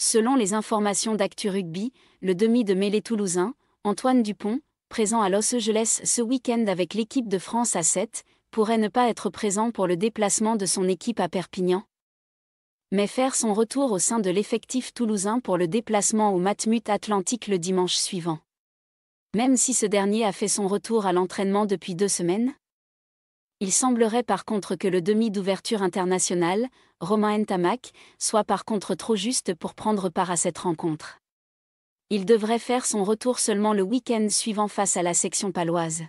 Selon les informations d'Actu Rugby, le demi de mêlée toulousain, Antoine Dupont, présent à Los Angeles ce week-end avec l'équipe de France à 7, pourrait ne pas être présent pour le déplacement de son équipe à Perpignan. Mais faire son retour au sein de l'effectif toulousain pour le déplacement au Matmut Atlantique le dimanche suivant. Même si ce dernier a fait son retour à l'entraînement depuis deux semaines, il semblerait par contre que le demi d'ouverture internationale, Romain Ntamak, soit par contre trop juste pour prendre part à cette rencontre. Il devrait faire son retour seulement le week-end suivant face à la section paloise.